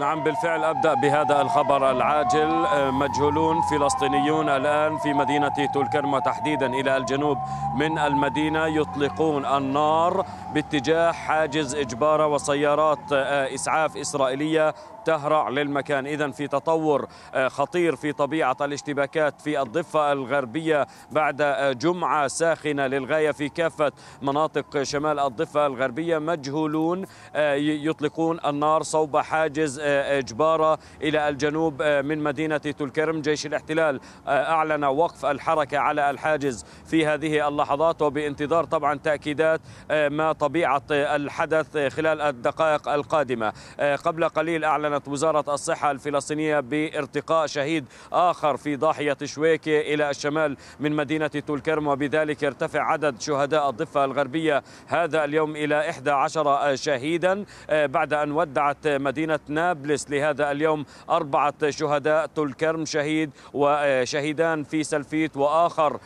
نعم بالفعل أبدأ بهذا الخبر العاجل آه، مجهولون فلسطينيون الآن في مدينة تولكرمة وتحديدا إلى الجنوب من المدينة يطلقون النار باتجاه حاجز إجبارة وسيارات آه، إسعاف إسرائيلية تهرع للمكان إذا في تطور آه، خطير في طبيعة الاشتباكات في الضفة الغربية بعد جمعة ساخنة للغاية في كافة مناطق شمال الضفة الغربية مجهولون يطلقون النار صوب حاجز جبارة إلى الجنوب آه، من مدينة تلكرم جيش الاحتلال آه، أعلن وقف الحركة على الحاجز في هذه اللحظات وبانتظار طبعا تأكيدات آه، ما طبيعة الحدث خلال الدقائق القادمة آه، قبل قليل أعلنت وزارة الصحة الفلسطينية بارتقاء شهيد آخر في ضاحية شويكة إلى الشمال من مدينة تولكرم وبذلك ارتفع عدد شهداء الضفة الغربية هذا اليوم إلى 11 شهيدا آه، بعد أن ودعت مدينة نابلس لهذا اليوم أربعة شهداء تولكرم شهيد وشهيدان في سلفيت وآخر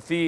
في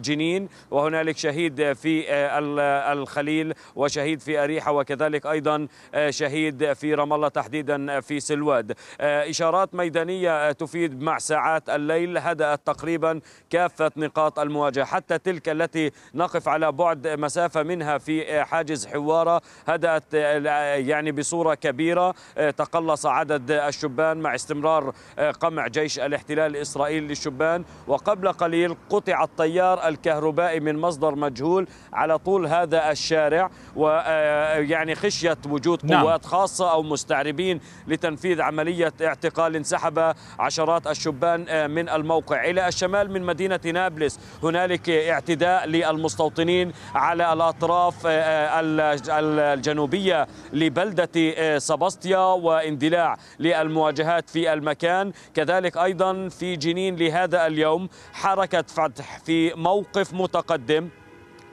جنين وهنالك شهيد في آه، الخليل وشهيد في أريحة وكذلك أيضا آه، شهيد في رام الله تحديدا آه، في سلواد إشارات ميدانية تفيد مع ساعات الليل هدأت تقريبا كافة نقاط المواجهة حتى تلك التي نقف على بعد مسافة منها في حاجز حوارة هدأت يعني بصورة كبيرة تقلص عدد الشبان مع استمرار قمع جيش الاحتلال الإسرائيلي للشبان وقبل قليل قطع التيار الكهربائي من مصدر مجهول على طول هذا الشارع ويعني آه، خشية وجود نعم. قوات خاصة أو مستعربين لتنفيذ عملية اعتقال انسحب عشرات الشبان آه، من الموقع إلى الشمال من مدينة نابلس هنالك اعتداء للمستوطنين على الأطراف آه، الجنوبية لبلدة سباستيا واندلاع للمواجهات في المكان كذلك أيضا في جنين لهذا اليوم حركة فتح في موقف متقدم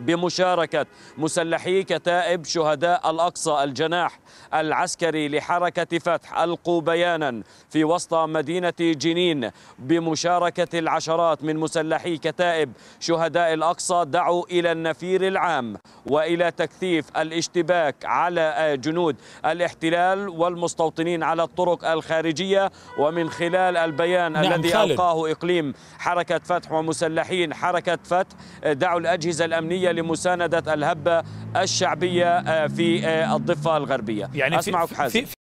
بمشاركة مسلحي كتائب شهداء الأقصى الجناح العسكري لحركة فتح ألقوا بيانا في وسط مدينة جنين بمشاركة العشرات من مسلحي كتائب شهداء الأقصى دعوا إلى النفير العام وإلى تكثيف الاشتباك على جنود الاحتلال والمستوطنين على الطرق الخارجية ومن خلال البيان نعم الذي خالد. ألقاه إقليم حركة فتح ومسلحين حركة فتح دعوا الأجهزة الأمنية لمساندة الهبة الشعبية آه، في آه، الضفة الغربية يعني أسمعك حازم